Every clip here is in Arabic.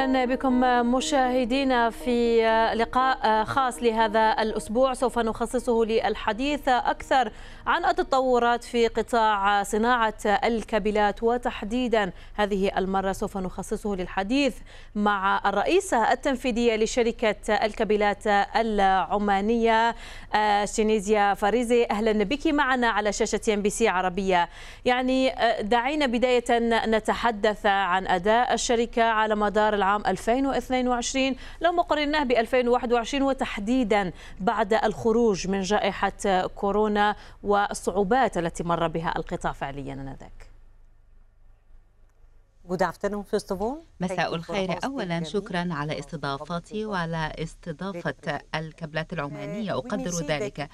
اهلا بكم مشاهدينا في لقاء خاص لهذا الاسبوع سوف نخصصه للحديث اكثر عن التطورات في قطاع صناعه الكابلات وتحديدا هذه المره سوف نخصصه للحديث مع الرئيسه التنفيذيه لشركه الكابلات العمانيه شينيزيا آه، فاريزي اهلا بك معنا على شاشه ام بي سي عربيه يعني آه، دعينا بدايه نتحدث عن اداء الشركه على مدار العام عام 2022 لو مقارناه ب 2021 وتحديدا بعد الخروج من جائحة كورونا والصعوبات التي مر بها القطاع فعليا آنذاك مساء الخير أولا شكرا على استضافتي وعلى استضافة الكابلات العمانية أقدر ذلك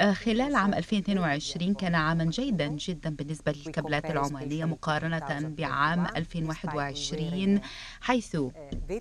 آه، خلال عام 2022 كان عاما جيدا جدا بالنسبة للكابلات العمانية مقارنة بعام 2021 حيث uh,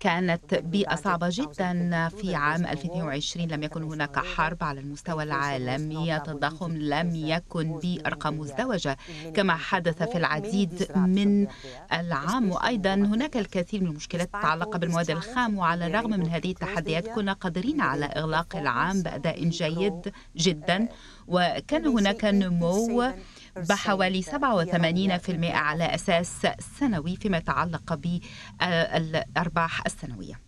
كانت بيئة صعبة جدا في عام 2022 لم يكن هناك حرب على المستوى العالمي التضخم لم يكن بأرقام مزدوجة كما حدث في العديد من العام وأيضا هناك الكثير من المشكلات المتعلقة بالمواد الخام وعلى الرغم من هذه التحديات كنا قادرين على إغلاق العام بأداء جيد آه، جدا وكان هناك نمو بحوالي 87% على أساس سنوي فيما يتعلق بالأرباح السنوية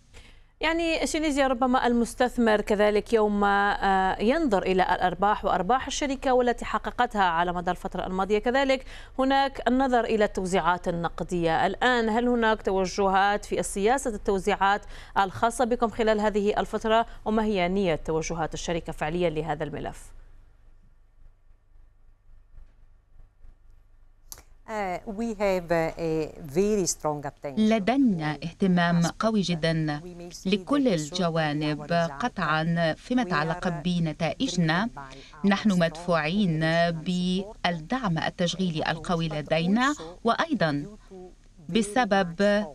يعني شينيزيا ربما المستثمر كذلك يوم آه، ينظر إلى الأرباح وأرباح الشركة والتي حققتها على مدار الفترة الماضية كذلك هناك النظر إلى التوزيعات النقدية الآن هل هناك توجهات في سياسة التوزيعات الخاصة بكم خلال هذه الفترة وما هي نية توجهات الشركة فعليا لهذا الملف؟ Uh, لدينا اهتمام قوي جدا لكل الجوانب قطعا فيما يتعلق uh, بنتائجنا نحن مدفوعين بالدعم التشغيلي القوي لدينا وايضا بسبب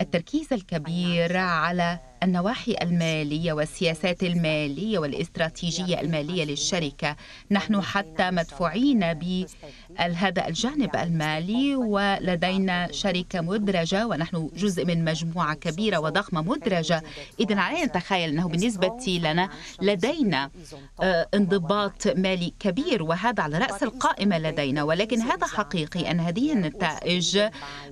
التركيز الكبير على النواحي المالية والسياسات المالية والاستراتيجية المالية للشركة نحن حتى مدفوعين بهذا الجانب المالي ولدينا شركة مدرجة ونحن جزء من مجموعة كبيرة وضخمة مدرجة إذا علينا نتخيل أنه بالنسبة لنا لدينا آه، انضباط مالي كبير وهذا على رأس القائمة لدينا ولكن هذا حقيقي أن هذه النتائج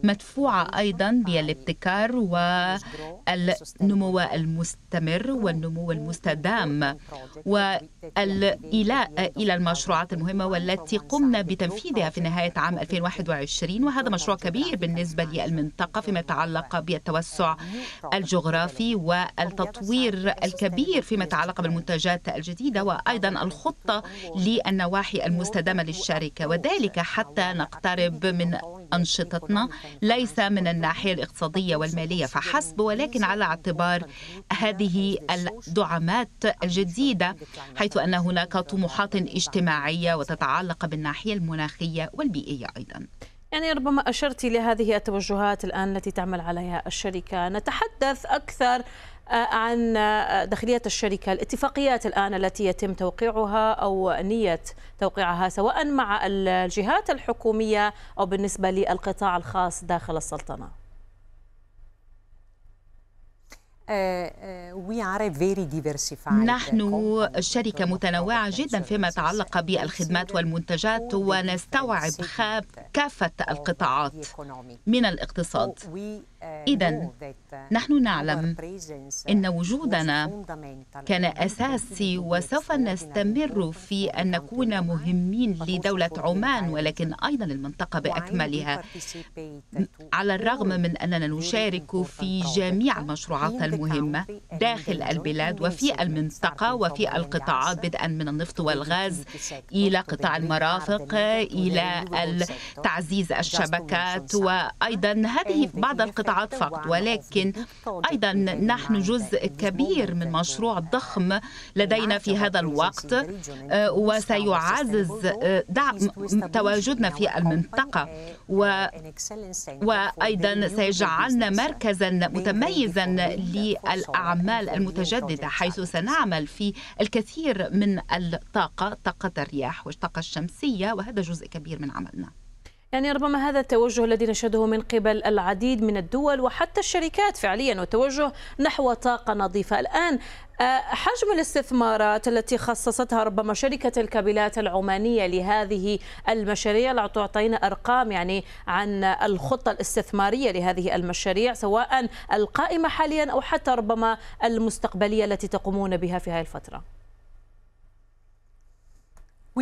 مدفوعة أيضا بالابتكار والنمو المستوى المستمر والنمو المستدام والإيلاء إلى المشروعات المهمة والتي قمنا بتنفيذها في نهاية عام 2021 وهذا مشروع كبير بالنسبة للمنطقة فيما يتعلق بالتوسع الجغرافي والتطوير الكبير فيما يتعلق بالمنتجات الجديدة وأيضا الخطة للنواحي المستدامة للشركة وذلك حتى نقترب من أنشطتنا ليس من الناحية الاقتصادية والمالية فحسب ولكن على اعتبار هذه الدعامات الجديدة حيث أن هناك طموحات اجتماعية وتتعلق بالناحية المناخية والبيئية أيضا يعني ربما أشرت لهذه التوجهات الآن التي تعمل عليها الشركة نتحدث أكثر آه، عن آه، داخلية الشركة الاتفاقيات الآن التي يتم توقيعها أو نية توقيعها سواء مع الجهات الحكومية أو بالنسبة للقطاع الخاص داخل السلطنة آه، نحن شركة متنوعة جدا فيما يتعلق بالخدمات والمنتجات ونستوعب كافة القطاعات من الاقتصاد آه، إذا آه، نحن نعلم آه، أن وجودنا كان أساسي وسوف نستمر في أن نكون مهمين لدولة عمان ولكن أيضا للمنطقة بأكملها على الرغم من أننا نشارك في جميع uh, المشروعات المهمة داخل البلاد وفي المنطقة وفي القطاعات بدءا من uh, النفط والغاز إلى قطاع المرافق إلى تعزيز الشبكات وأيضا هذه بعض القطاعات القطاعات فقط ولكن أيضا نحن جزء كبير من مشروع ضخم لدينا في هذا الوقت آه، وسيعزز آه، دعم تواجدنا في المنطقة و... وأيضا سيجعلنا مركزا متميزا للأعمال المتجددة حيث سنعمل في الكثير من الطاقة طاقة الرياح والطاقة الشمسية وهذا جزء كبير من عملنا يعني ربما هذا التوجه الذي نشهده من قبل العديد من الدول وحتى الشركات فعليا والتوجه نحو طاقة نظيفة الآن آه، حجم الاستثمارات التي خصصتها ربما شركة الكابلات العمانية لهذه المشاريع لو تعطينا أرقام يعني عن الخطة الاستثمارية لهذه المشاريع سواء القائمة حاليا أو حتى ربما المستقبلية التي تقومون بها في هذه الفترة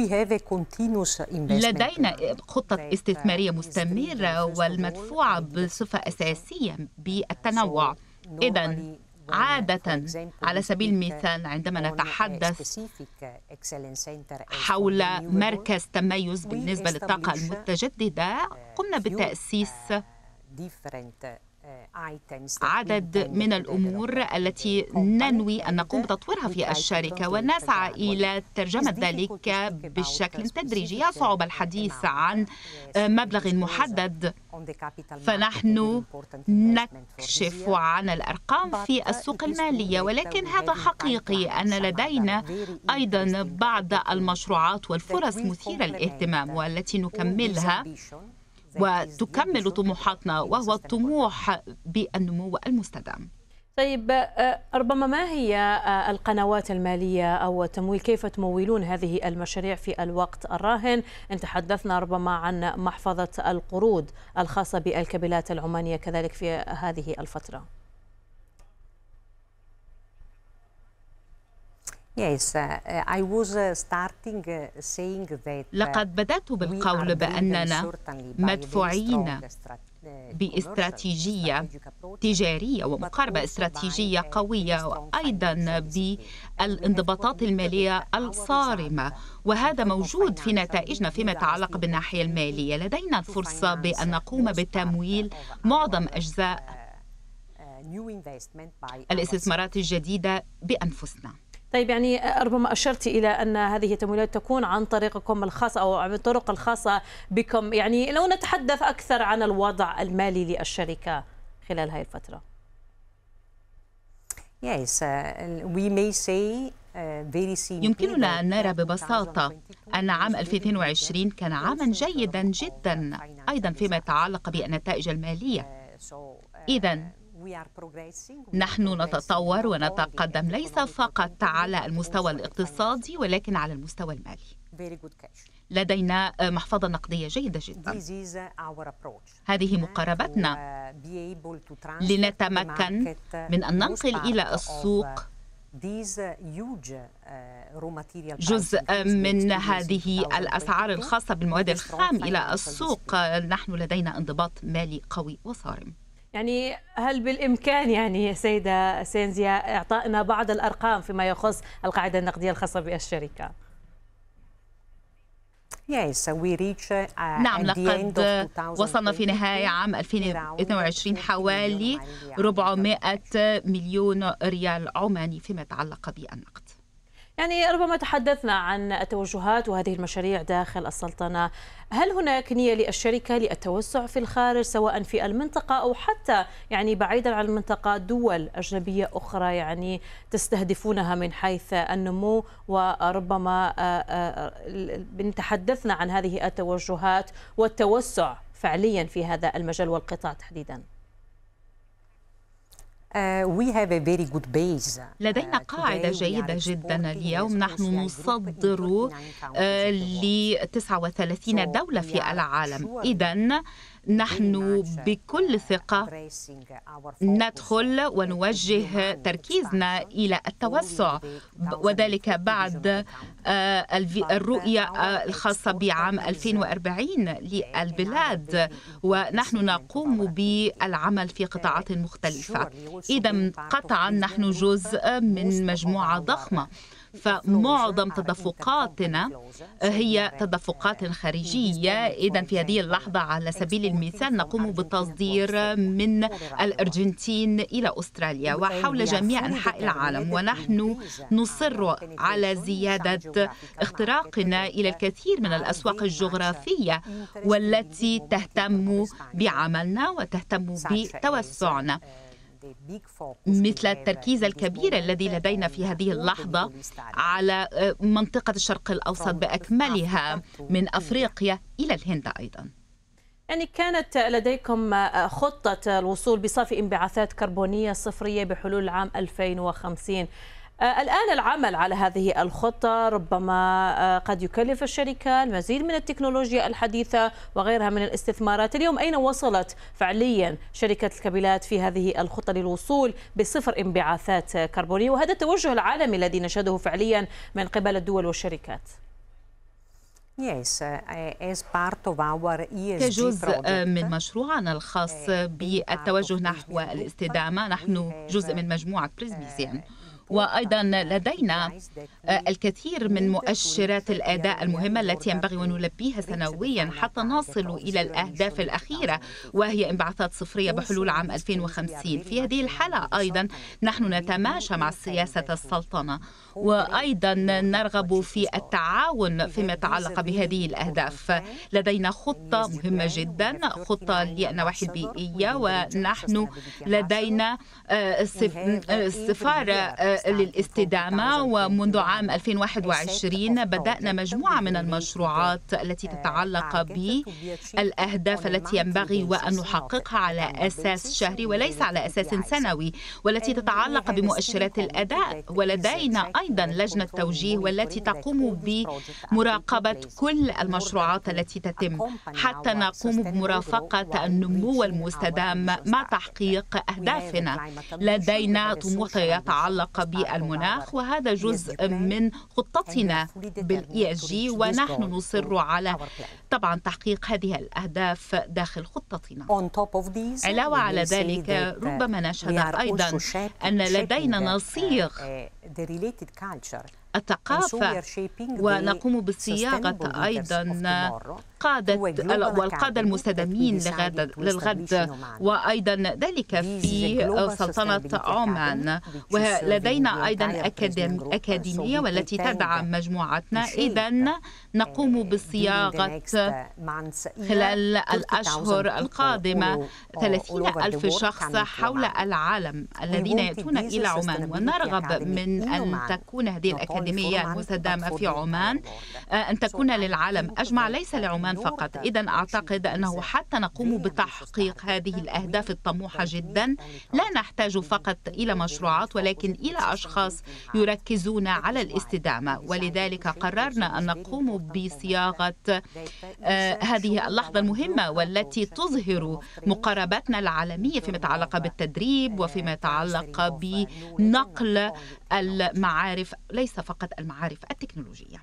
لدينا خطة استثمارية مستمرة والمدفوعة بصفة أساسية بالتنوع إذا عادة على سبيل المثال عندما نتحدث uh, حول مركز تميز بالنسبة للطاقة المتجددة قمنا بتأسيس uh, آه، عدد من الأمور التي ننوي أن نقوم بتطويرها في الشركة ونسعى إلى ترجمة ذلك بشكل تدريجي يصعب الحديث عن آه، مبلغ محدد فنحن نكشف عن الأرقام في uh, السوق المالية ولكن هذا حقيقي أن لدينا أيضا بعض المشروعات والفرص مثيرة للاهتمام والتي نكملها وتكمل طموحاتنا وهو الطموح بالنمو المستدام طيب آه، ربما ما هي آه، القنوات المالية أو التمويل كيف تمولون هذه المشاريع في الوقت الراهن إن تحدثنا ربما عن محفظة القروض الخاصة بالكابلات العمانية كذلك في هذه الفترة Uh, uh, uh, لقد بدأت بالقول بأننا مدفوعين باستراتيجية تجارية ومقاربة استراتيجية قوية وأيضا بالانضباطات المالية الصارمة وهذا موجود في نتائجنا فيما يتعلق بالناحية المالية لدينا الفرصة بأن نقوم بتمويل معظم أجزاء الاستثمارات الجديدة بأنفسنا طيب يعني ربما أشرت إلى أن هذه التمويلات تكون عن طريقكم الخاصة أو عن الطرق الخاصة بكم يعني لو نتحدث أكثر عن الوضع المالي للشركة خلال هذه الفترة uh, uh, يمكننا أن نرى ببساطة أن عام 2020 كان عاما جيدا جدا أيضا فيما يتعلق بالنتائج المالية uh, إذا نحن نتطور ونتقدم ليس فقط على المستوى الاقتصادي ولكن على المستوى المالي لدينا آه، محفظة نقدية جيدة جدا uh, هذه مقاربتنا uh, لنتمكن uh, من أن ننقل إلى السوق جزء من هذه الأسعار الخاصة بالمواد الخام إلى السوق نحن لدينا انضباط مالي قوي وصارم يعني هل بالإمكان يعني سيدة سينزيا إعطائنا بعض الأرقام فيما يخص القاعدة النقدية الخاصة بالشركة؟ uh, نعم لقد وصلنا في نهاية عام 2022 حوالي 400 مليون ريال عماني فيما يتعلق بالنقد يعني ربما تحدثنا عن التوجهات وهذه المشاريع داخل السلطنة هل هناك نية للشركة للتوسع في الخارج سواء في المنطقة أو حتى يعني بعيدا عن المنطقة دول أجنبية أخرى يعني تستهدفونها من حيث النمو وربما آه، آه، آه، تحدثنا عن هذه التوجهات والتوسع فعليا في هذا المجال والقطاع تحديدا آه، لدينا uh, قاعدة جيدة جدا اليوم نحن نصدر آه، ل 39 دولة في العالم إذا نحن uh, بكل ثقة ندخل ونوجه تركيزنا إلى التوسع وذلك بعد آه، uh, الرؤية آه، الخاصة بعام 2040 uh, للبلاد ونحن نقوم بالعمل في قطاعات مختلفة إذا قطعا نحن جزء من مجموعة ضخمة فمعظم تدفقاتنا هي تدفقات خارجية إذا في هذه اللحظة على سبيل المثال نقوم بتصدير من الأرجنتين إلى أستراليا وحول جميع أنحاء العالم ونحن نصر على زيادة اختراقنا إلى الكثير من الأسواق الجغرافية والتي تهتم بعملنا وتهتم بتوسعنا مثل التركيز الكبير الذي لدينا في هذه اللحظة على آه، منطقة الشرق الأوسط بأكملها من أفريقيا إلى الهند أيضاً يعني كانت لديكم آه، خطة الوصول بصافي انبعاثات كربونية صفرية بحلول عام 2050 آه، الآن العمل على هذه الخطة ربما آه، قد يكلف الشركة المزيد من التكنولوجيا الحديثة وغيرها من الاستثمارات اليوم أين وصلت فعليا شركة الكابلات في هذه الخطة للوصول بصفر انبعاثات كربونية وهذا التوجه العالمي الذي نشهده فعليا من قبل الدول والشركات كجزء uh, e آه، من مشروعنا الخاص بالتوجه نحو الاستدامة نحن uh, جزء من مجموعة يعني. وأيضا لدينا آه، الكثير من مؤشرات الأداء المهمة التي ينبغي أن نلبيها سنويا حتى نصل إلى الأهداف الأخيرة وهي انبعاثات صفرية بحلول عام 2050 في هذه الحالة أيضا نحن نتماشى مع سياسة السلطنة وأيضا نرغب في التعاون فيما يتعلق بهذه الأهداف لدينا خطة مهمة جدا خطة للنواحي البيئية ونحن لدينا سفارة آه، آه، للاستدامة ومنذ عام 2021 بدأنا مجموعة من المشروعات التي تتعلق بالأهداف التي ينبغي وأن نحققها على أساس شهري وليس على أساس سنوي والتي تتعلق بمؤشرات الأداء ولدينا أيضا لجنة توجيه والتي تقوم بمراقبة كل المشروعات التي تتم حتى نقوم بمرافقة النمو المستدام مع تحقيق أهدافنا لدينا طموح يتعلق بالمناخ وهذا جزء من خطتنا بالاي اس جي ونحن نصر على طبعا تحقيق هذه الأهداف داخل خطتنا علاوة على ذلك uh, ربما نشهد أيضا أن لدينا uh, نصيغ uh, الثقافة ونقوم بصياغة أيضا قادة والقادة المستدامين للغد وأيضا ذلك في سلطنة عمان ولدينا أيضا أكاديمية والتي تدعم مجموعتنا إذا نقوم uh, بصياغة uh, خلال الأشهر القادمة 30 uh, ألف شخص حول العالم الذين يأتون إلى عمان ونرغب من أن تكون هذه الأكاديمية الإقليمية المستدامة في عمان آه، أن تكون للعالم أجمع ليس لعمان فقط إذا أعتقد أنه حتى نقوم بتحقيق هذه الأهداف الطموحة جدا لا نحتاج فقط إلى مشروعات ولكن إلى أشخاص يركزون على الاستدامة ولذلك قررنا أن نقوم بصياغة آه، هذه اللحظة المهمة والتي تظهر مقاربتنا العالمية فيما يتعلق بالتدريب وفيما آه، يتعلق بنقل المعارف ليس فقط فقط المعارف التكنولوجيه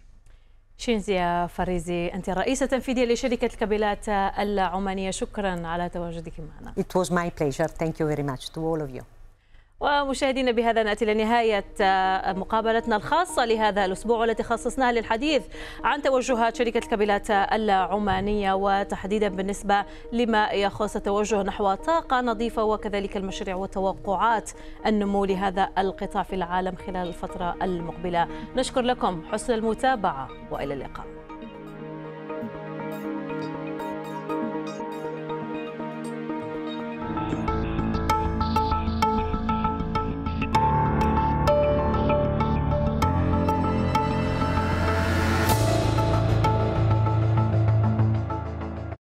شينزيا فريزي أنت رئيسة تنفيذية لشركة الكابلات العمانية شكرا على تواجدك معنا It was my pleasure. Thank you very much to all of you. ومشاهدينا بهذا ناتي لنهايه آه، مقابلتنا الخاصه لهذا الاسبوع والتي خصصناها للحديث عن توجهات شركه الكابلات العمانيه وتحديدا بالنسبه لما يخص التوجه نحو طاقه نظيفه وكذلك المشاريع وتوقعات النمو لهذا القطاع في العالم خلال الفتره المقبله نشكر لكم حسن المتابعه والى اللقاء